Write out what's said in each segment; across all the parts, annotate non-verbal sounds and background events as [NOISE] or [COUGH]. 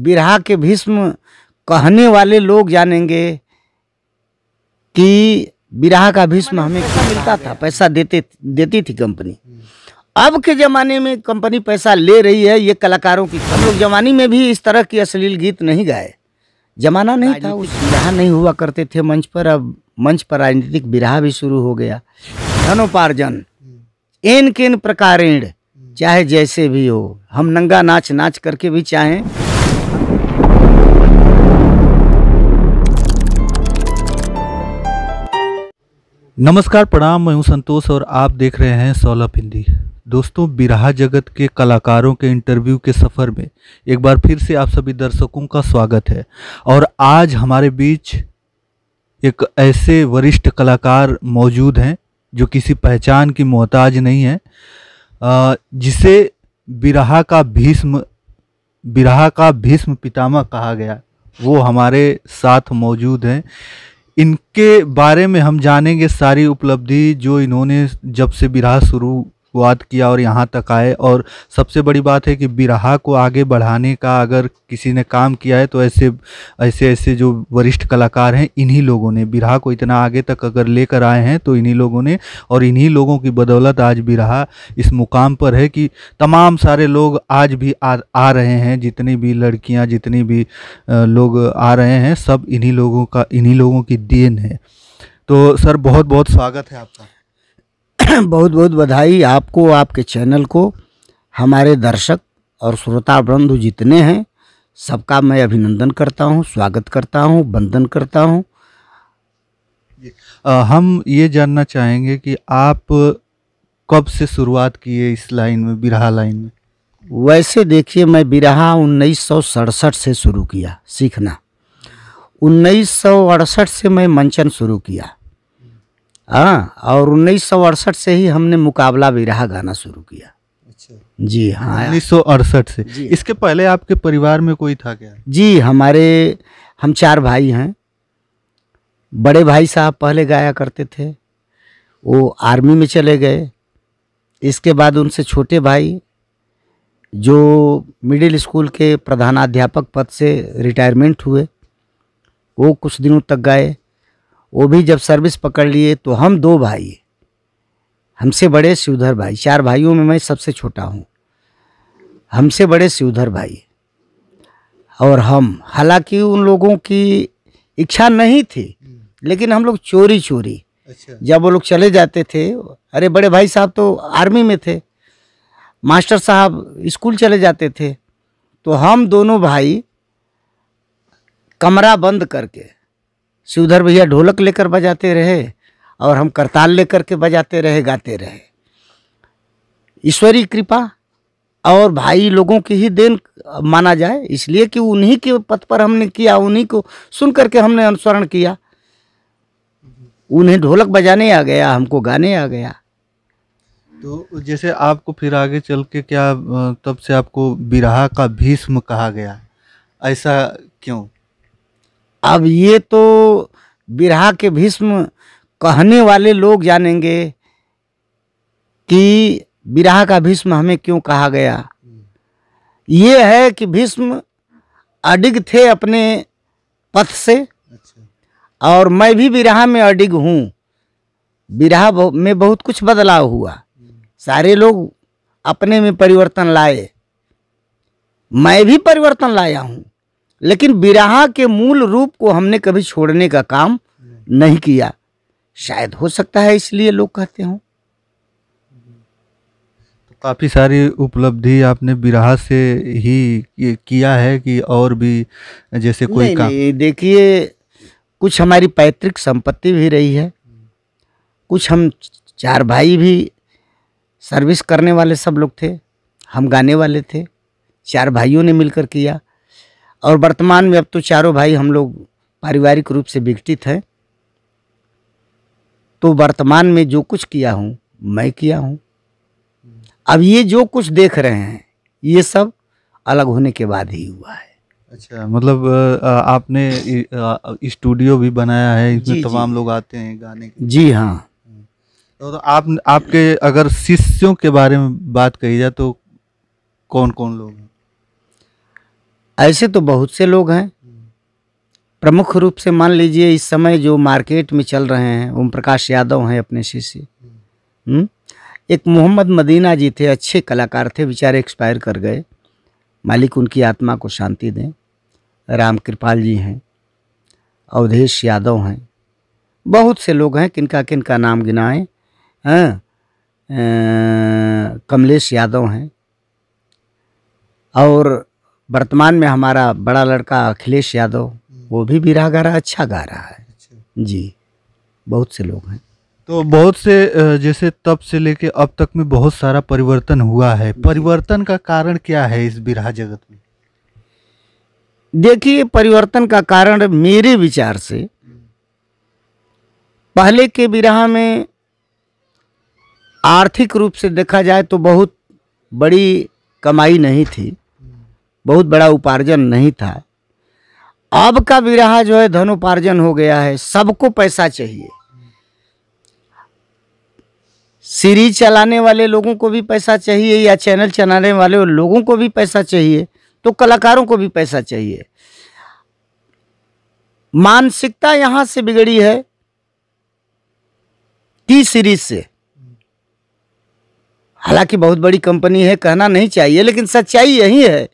बिरहा के भीष्म कहने वाले लोग जानेंगे कि बिरहा का भीष्म हमें पैसा मिलता था पैसा देते देती थी कंपनी अब के ज़माने में कंपनी पैसा ले रही है ये कलाकारों की हम लोग जमाने में भी इस तरह की अश्लील गीत नहीं गाए जमाना नहीं था उस बिरा नहीं हुआ करते थे मंच पर अब मंच पर राजनीतिक बिरहा भी शुरू हो गया धनोपार्जन एन केन प्रकारेण हम्म। चाहे जैसे भी हो हम नंगा नाच नाच करके भी चाहें नमस्कार प्रणाम मैं हूं संतोष और आप देख रहे हैं सौलभ हिंदी दोस्तों बिरहा जगत के कलाकारों के इंटरव्यू के सफ़र में एक बार फिर से आप सभी दर्शकों का स्वागत है और आज हमारे बीच एक ऐसे वरिष्ठ कलाकार मौजूद हैं जो किसी पहचान की मोहताज नहीं है जिसे बिरहा का भीष्म बिरहा का भीष्म पितामह कहा गया वो हमारे साथ मौजूद हैं इनके बारे में हम जानेंगे सारी उपलब्धि जो इन्होंने जब से बिरहा शुरू वाद किया और यहाँ तक आए और सबसे बड़ी बात है कि बिरहा को आगे बढ़ाने का अगर किसी ने काम किया है तो ऐसे ऐसे ऐसे जो वरिष्ठ कलाकार हैं इन्हीं लोगों ने बिरहा को इतना आगे तक अगर लेकर आए हैं तो इन्हीं लोगों ने और इन्हीं लोगों की बदौलत आज बिरहा इस मुकाम पर है कि तमाम सारे लोग आज भी आ, आ रहे हैं जितनी भी लड़कियाँ जितनी भी लोग आ रहे हैं सब इन्हीं लोगों का इन्हीं लोगों की देन है तो सर बहुत बहुत स्वागत है आपका [CLEARS THROAT] बहुत बहुत बधाई आपको आपके चैनल को हमारे दर्शक और श्रोता बंधु जितने हैं सबका मैं अभिनंदन करता हूं स्वागत करता हूं वंदन करता हूं आ, हम ये जानना चाहेंगे कि आप कब से शुरुआत किए इस लाइन में बिरहा लाइन में वैसे देखिए मैं बिरहा उन्नीस से शुरू किया सीखना उन्नीस से मैं मंचन शुरू किया हाँ और उन्नीस सौ अड़सठ से ही हमने मुकाबला भी रहा गाना शुरू किया अच्छा जी हाँ उन्नीस सौ अड़सठ से इसके पहले आपके परिवार में कोई था क्या जी हमारे हम चार भाई हैं बड़े भाई साहब पहले गाया करते थे वो आर्मी में चले गए इसके बाद उनसे छोटे भाई जो मिडिल स्कूल के प्रधानाध्यापक पद से रिटायरमेंट हुए वो कुछ दिनों तक गाए वो भी जब सर्विस पकड़ लिए तो हम दो भाई हमसे बड़े शिवधर भाई चार भाइयों में मैं सबसे छोटा हूँ हमसे बड़े शिवधर भाई और हम हालांकि उन लोगों की इच्छा नहीं थी लेकिन हम लोग चोरी चोरी अच्छा। जब वो लोग चले जाते थे अरे बड़े भाई साहब तो आर्मी में थे मास्टर साहब स्कूल चले जाते थे तो हम दोनों भाई कमरा बंद करके शिवधर भैया ढोलक लेकर बजाते रहे और हम करताल लेकर के बजाते रहे गाते रहे ईश्वरी कृपा और भाई लोगों की ही देन माना जाए इसलिए कि उन्हीं के पथ पर हमने किया उन्हीं को सुन करके हमने अनुसरण किया उन्हें ढोलक बजाने आ गया हमको गाने आ गया तो जैसे आपको फिर आगे चल के क्या तब से आपको बिरहा का भीष्म कहा गया ऐसा क्यों अब ये तो बिरहा के भीष्म कहने वाले लोग जानेंगे कि बिरहा का भीष्म हमें क्यों कहा गया ये है कि भीष्म अडिग थे अपने पथ से अच्छा। और मैं भी बिरहा में अडिग हूँ बिरहा में बहुत कुछ बदलाव हुआ सारे लोग अपने में परिवर्तन लाए मैं भी परिवर्तन लाया हूँ लेकिन बिरहा के मूल रूप को हमने कभी छोड़ने का काम नहीं किया शायद हो सकता है इसलिए लोग कहते हों तो काफ़ी सारी उपलब्धि आपने बिरहा से ही किया है कि और भी जैसे कोई नहीं, काम देखिए कुछ हमारी पैतृक संपत्ति भी रही है कुछ हम चार भाई भी सर्विस करने वाले सब लोग थे हम गाने वाले थे चार भाइयों ने मिलकर किया और वर्तमान में अब तो चारों भाई हम लोग पारिवारिक रूप से विघटित हैं तो वर्तमान में जो कुछ किया हूँ मैं किया हूँ अब ये जो कुछ देख रहे हैं ये सब अलग होने के बाद ही हुआ है अच्छा मतलब आपने स्टूडियो भी बनाया है इसमें तमाम लोग आते हैं गाने के जी हाँ तो, तो आप आपके अगर शिष्यों के बारे में बात कही जाए तो कौन कौन लोग हैं ऐसे तो बहुत से लोग हैं प्रमुख रूप से मान लीजिए इस समय जो मार्केट में चल रहे हैं ओम प्रकाश यादव हैं अपने शिष्य हम्म? एक मोहम्मद मदीना जी थे अच्छे कलाकार थे बेचारे एक्सपायर कर गए मालिक उनकी आत्मा को शांति दें राम कृपाल जी हैं अवधेश यादव हैं बहुत से लोग हैं किनका किनका नाम गिनाएं हैं हाँ, कमलेश यादव हैं और वर्तमान में हमारा बड़ा लड़का अखिलेश यादव वो भी बिरा गा रहा अच्छा गा रहा है अच्छा। जी बहुत से लोग हैं तो बहुत से जैसे तब से लेके अब तक में बहुत सारा परिवर्तन हुआ है परिवर्तन का कारण क्या है इस बिरा जगत में देखिए परिवर्तन का कारण मेरे विचार से पहले के बिरा में आर्थिक रूप से देखा जाए तो बहुत बड़ी कमाई नहीं थी बहुत बड़ा उपार्जन नहीं था अब का विराह जो है धन उपार्जन हो गया है सबको पैसा चाहिए सीरीज चलाने वाले लोगों को भी पैसा चाहिए या चैनल चलाने वाले लोगों को भी पैसा चाहिए तो कलाकारों को भी पैसा चाहिए मानसिकता यहां से बिगड़ी है टी सीरीज से हालांकि बहुत बड़ी कंपनी है कहना नहीं चाहिए लेकिन सच्चाई यही है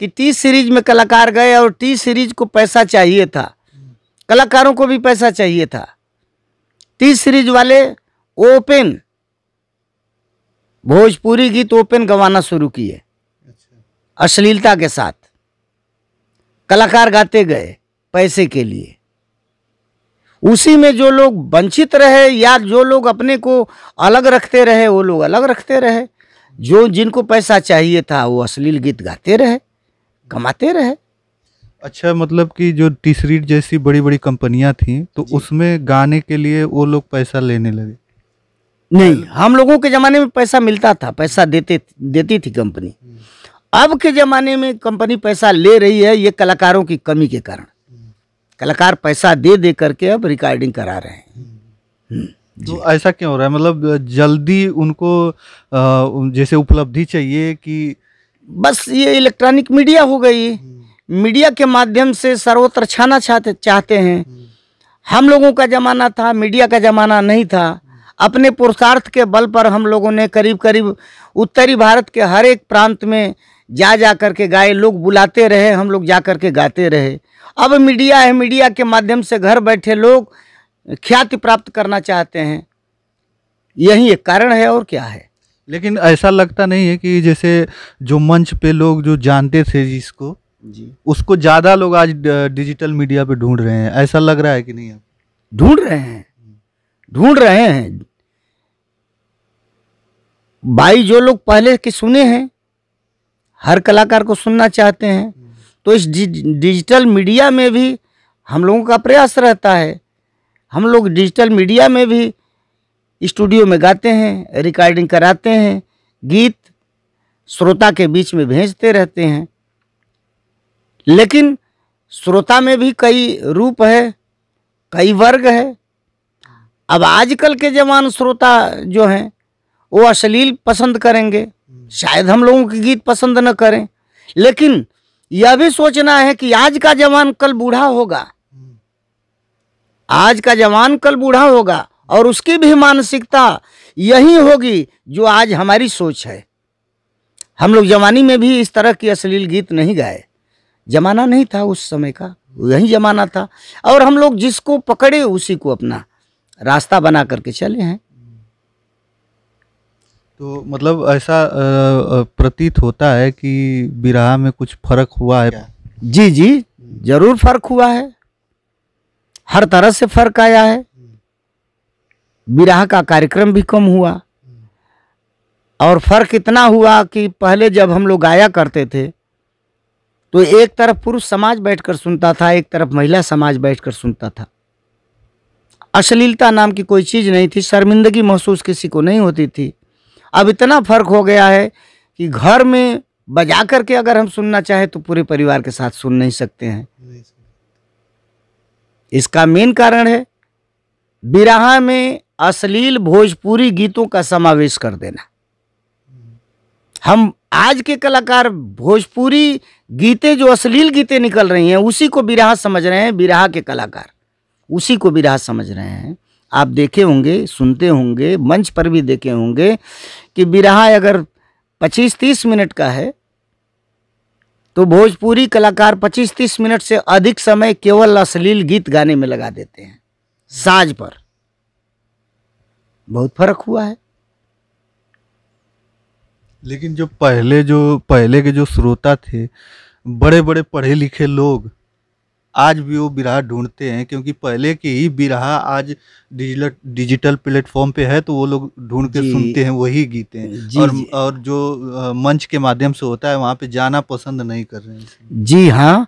कि टी सीरीज में कलाकार गए और टी सीरीज को पैसा चाहिए था कलाकारों को भी पैसा चाहिए था टी सीरीज वाले ओपन भोजपुरी गीत ओपन गवाना शुरू किए अच्छा। अश्लीलता के साथ कलाकार गाते गए पैसे के लिए उसी में जो लोग वंचित रहे या जो लोग अपने को अलग रखते रहे वो लोग अलग रखते रहे जो जिनको पैसा चाहिए था वो अश्लील गीत गाते रहे घमाते रहे अच्छा मतलब कि जो तीसरी जैसी बड़ी बड़ी कंपनियां थी तो उसमें गाने के लिए वो लोग पैसा लेने लगे नहीं हम लोगों के ज़माने में पैसा मिलता था पैसा देते देती थी कंपनी हम्म। अब के ज़माने में कंपनी पैसा ले रही है ये कलाकारों की कमी के कारण हम्म। कलाकार पैसा दे दे करके अब रिकॉर्डिंग करा रहे हैं हम्म। तो ऐसा क्यों हो रहा है मतलब जल्दी उनको जैसे उपलब्धि चाहिए कि बस ये इलेक्ट्रॉनिक मीडिया हो गई हम्म। मीडिया के माध्यम से सर्वत्र छाना चाहते चाहते हैं हम्म। हम लोगों का ज़माना था मीडिया का ज़माना नहीं था हम्म। अपने पुरुषार्थ के बल पर हम लोगों ने करीब करीब उत्तरी भारत के हर एक प्रांत में जा जा कर के गाए लोग बुलाते रहे हम लोग जा कर के गाते रहे अब मीडिया है मीडिया के माध्यम से घर बैठे लोग ख्याति प्राप्त करना चाहते हैं यही एक कारण है और क्या है लेकिन ऐसा लगता नहीं है कि जैसे जो मंच पे लोग जो जानते थे जिसको जी उसको ज़्यादा लोग आज डिजिटल मीडिया पे ढूंढ रहे हैं ऐसा लग रहा है कि नहीं ढूंढ रहे हैं ढूंढ रहे हैं भाई जो लोग पहले के सुने हैं हर कलाकार को सुनना चाहते हैं तो इस डिजिटल मीडिया में भी हम लोगों का प्रयास रहता है हम लोग डिजिटल मीडिया में भी स्टूडियो में गाते हैं रिकॉर्डिंग कराते हैं गीत श्रोता के बीच में भेजते रहते हैं लेकिन श्रोता में भी कई रूप है कई वर्ग है अब आजकल के जवान श्रोता जो हैं वो अश्लील पसंद करेंगे शायद हम लोगों के गीत पसंद न करें लेकिन यह भी सोचना है कि आज का जवान कल बूढ़ा होगा आज का जवान कल बूढ़ा होगा और उसकी भी मानसिकता यही होगी जो आज हमारी सोच है हम लोग जवानी में भी इस तरह की अश्लील गीत नहीं गाए जमाना नहीं था उस समय का यही जमाना था और हम लोग जिसको पकड़े उसी को अपना रास्ता बना करके चले हैं तो मतलब ऐसा प्रतीत होता है कि बिरा में कुछ फर्क हुआ है जी जी जरूर फर्क हुआ है हर तरह से फर्क आया है विराह का कार्यक्रम भी कम हुआ और फर्क इतना हुआ कि पहले जब हम लोग गाया करते थे तो एक तरफ पुरुष समाज बैठकर सुनता था एक तरफ महिला समाज बैठकर सुनता था अश्लीलता नाम की कोई चीज़ नहीं थी शर्मिंदगी महसूस किसी को नहीं होती थी अब इतना फ़र्क हो गया है कि घर में बजा करके अगर हम सुनना चाहें तो पूरे परिवार के साथ सुन नहीं सकते हैं इसका मेन कारण है बिराहा में अश्लील भोजपुरी गीतों का समावेश कर देना हम आज के कलाकार भोजपुरी गीतें जो अश्लील गीतें निकल रही हैं उसी को बिराह समझ रहे हैं विराह के कलाकार उसी को बिराह समझ रहे हैं आप देखे होंगे सुनते होंगे मंच पर भी देखे होंगे कि बिराह अगर 25-30 मिनट का है तो भोजपुरी कलाकार 25-30 मिनट से अधिक समय केवल अश्लील गीत गाने में लगा देते हैं साज पर बहुत फर्क हुआ है लेकिन जो पहले जो पहले के जो श्रोता थे बड़े बड़े पढ़े लिखे लोग आज भी वो बिरा ढूंढते हैं क्योंकि पहले के ही बिरा आज डिजिटल डिजिटल प्लेटफॉर्म पे है तो वो लोग ढूंढ के सुनते हैं वही गीते हैं और, जी। और जो मंच के माध्यम से होता है वहाँ पे जाना पसंद नहीं कर रहे हैं जी हाँ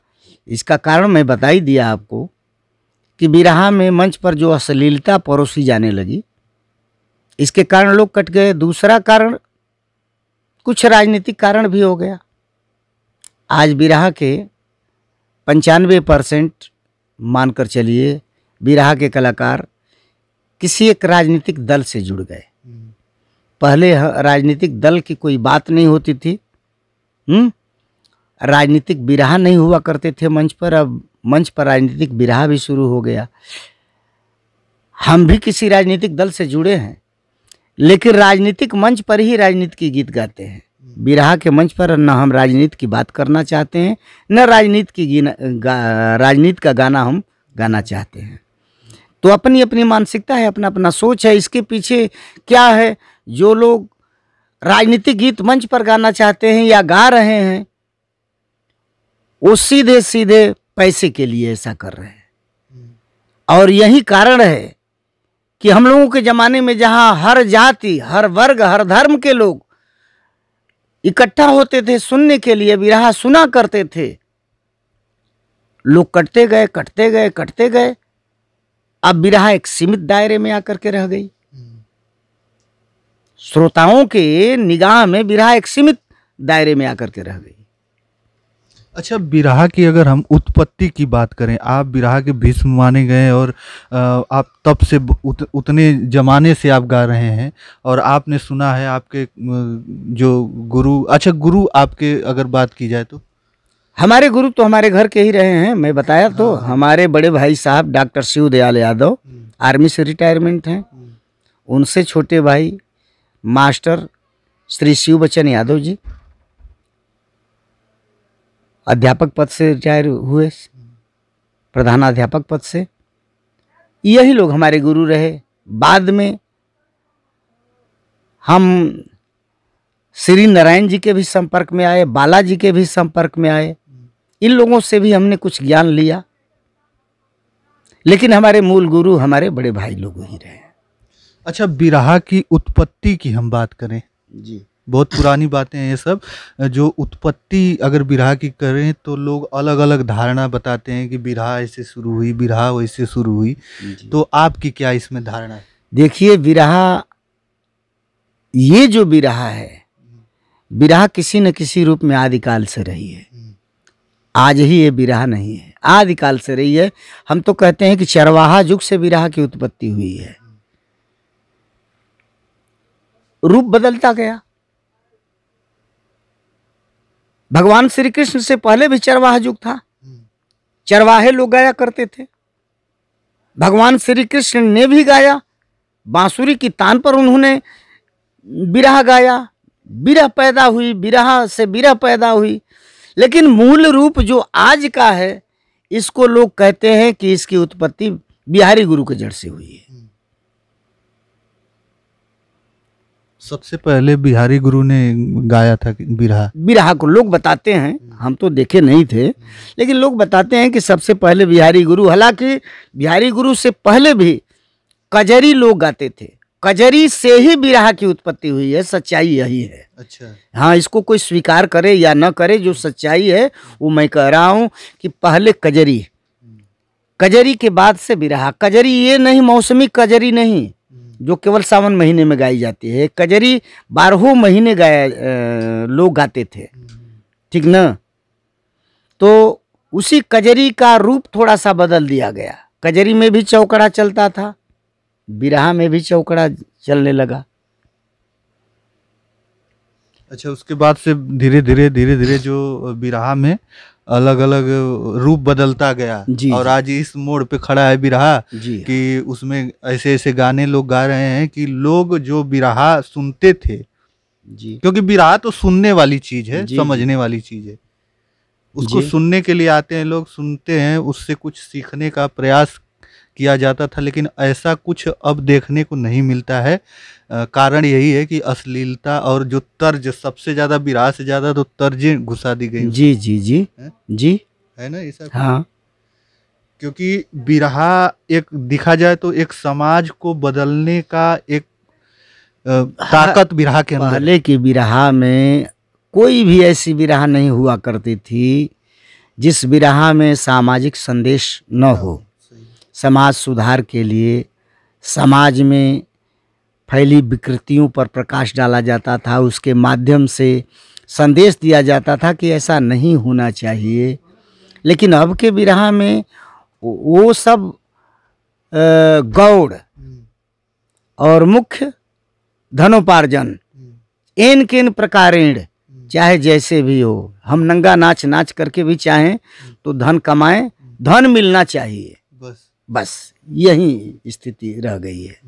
इसका कारण मैं बता ही दिया आपको कि बिरहा में मंच पर जो अश्लीलता परोसी जाने लगी इसके कारण लोग कट गए दूसरा कारण कुछ राजनीतिक कारण भी हो गया आज बिरहा के पंचानवे परसेंट मानकर चलिए बिरहा के कलाकार किसी एक राजनीतिक दल से जुड़ गए पहले राजनीतिक दल की कोई बात नहीं होती थी हम्म? राजनीतिक बिरहा नहीं हुआ करते थे मंच पर अब मंच पर राजनीतिक बिरहा भी शुरू हो गया हम भी किसी राजनीतिक दल से जुड़े हैं लेकिन राजनीतिक मंच पर ही राजनीति की गीत गाते हैं विराह के मंच पर न हम राजनीति की बात करना चाहते हैं न राजनीति की राजनीति का गाना हम गाना चाहते हैं तो अपनी अपनी मानसिकता है अपना अपना सोच है इसके पीछे क्या है जो लोग राजनीतिक गीत मंच पर गाना चाहते हैं या गा रहे हैं वो सीधे सीधे पैसे के लिए ऐसा कर रहे हैं और यही कारण है कि हम लोगों के ज़माने में जहाँ हर जाति हर वर्ग हर धर्म के लोग इकट्ठा होते थे सुनने के लिए विराह सुना करते थे लोग कटते गए कटते गए कटते गए अब विराह एक सीमित दायरे में आकर के रह गई हम्म। श्रोताओं के निगाह में विराह एक सीमित दायरे में आकर के रह गई अच्छा बिरहा की अगर हम उत्पत्ति की बात करें आप बिरहा के भीष्म माने गए और आप तब से उत, उतने ज़माने से आप गा रहे हैं और आपने सुना है आपके जो गुरु अच्छा गुरु आपके अगर बात की जाए तो हमारे गुरु तो हमारे घर के ही रहे हैं मैं बताया तो हाँ। हमारे बड़े भाई साहब डॉक्टर शिव दयाल यादव हम्म। आर्मी से रिटायरमेंट हैं हम्म। उनसे छोटे भाई मास्टर श्री शिव बच्चन यादव जी अध्यापक पद से रिटायर हुए प्रधानाध्यापक पद से यही लोग हमारे गुरु रहे बाद में हम श्री नारायण जी के भी संपर्क में आए बालाजी के भी संपर्क में आए इन लोगों से भी हमने कुछ ज्ञान लिया लेकिन हमारे मूल गुरु हमारे बड़े भाई लोग ही रहे अच्छा बिरहा की उत्पत्ति की हम बात करें जी बहुत पुरानी बातें हैं ये सब जो उत्पत्ति अगर बिरहा की करें तो लोग अलग अलग धारणा बताते हैं कि बिरहा ऐसे शुरू हुई बिरहा वैसे शुरू हुई तो आपकी क्या इसमें धारणा है देखिए बिरहा ये जो बिरहा है बिरहा किसी न किसी रूप में आदिकाल से रही है हम्म। आज ही ये बिरहा नहीं है आदिकाल से रही है हम तो कहते हैं कि चरवाहा युग से बिरहा की उत्पत्ति हुई है रूप बदलता गया भगवान श्री कृष्ण से पहले भी चरवाह युग था चरवाहे लोग गाया करते थे भगवान श्री कृष्ण ने भी गाया बांसुरी की तान पर उन्होंने बिरह गाया बिरह पैदा हुई बिरह से बिरह पैदा हुई लेकिन मूल रूप जो आज का है इसको लोग कहते हैं कि इसकी उत्पत्ति बिहारी गुरु के जड़ से हुई है सबसे पहले बिहारी गुरु ने गाया था बिरहा बिरहा को लोग बताते हैं हम तो देखे नहीं थे लेकिन लोग बताते हैं कि सबसे पहले बिहारी गुरु हालांकि बिहारी गुरु से पहले भी कजरी लोग गाते थे कजरी से ही बिरहा की उत्पत्ति हुई है सच्चाई यही है अच्छा हाँ इसको कोई स्वीकार करे या ना करे जो सच्चाई है वो मैं कह रहा हूँ कि पहले कजरी कजरी के बाद से बिरहा कजरी ये नहीं मौसमी कजरी नहीं जो केवल सावन महीने में गाई जाती है कजरी बारहों महीने गाया लोग गाते थे ठीक न तो उसी कजरी का रूप थोड़ा सा बदल दिया गया कजरी में भी चौकड़ा चलता था बिरहा में भी चौकड़ा चलने लगा अच्छा उसके बाद से धीरे धीरे धीरे धीरे जो बिरहा में अलग अलग रूप बदलता गया जी, और आज इस मोड़ पे खड़ा है बिरहा कि उसमें ऐसे ऐसे गाने लोग गा रहे हैं कि लोग जो बिरहा सुनते थे जी क्योंकि बिरहा तो सुनने वाली चीज है समझने वाली चीज है उसको सुनने के लिए आते हैं लोग सुनते हैं उससे कुछ सीखने का प्रयास किया जाता था लेकिन ऐसा कुछ अब देखने को नहीं मिलता है आ, कारण यही है कि अश्लीलता और जो तर्ज सबसे ज़्यादा बिराह से ज़्यादा तो तर्जें घुसा दी गई जी जी जी है? जी है ना ऐसा हाँ क्योंकि बिरहा एक दिखा जाए तो एक समाज को बदलने का एक हाँ। ताकत बिरहा के अंदर पहले की बिरहा में कोई भी ऐसी बिरहा नहीं हुआ करती थी जिस बिरहा में सामाजिक संदेश न हो समाज सुधार के लिए समाज में फैली विकृतियों पर प्रकाश डाला जाता था उसके माध्यम से संदेश दिया जाता था कि ऐसा नहीं होना चाहिए लेकिन अब के विरह में वो सब गौड़ और मुख्य धनोपार्जन एन केन प्रकारेण चाहे जैसे भी हो हम नंगा नाच नाच करके भी चाहें तो धन कमाएं धन मिलना चाहिए बस बस यही स्थिति रह गई है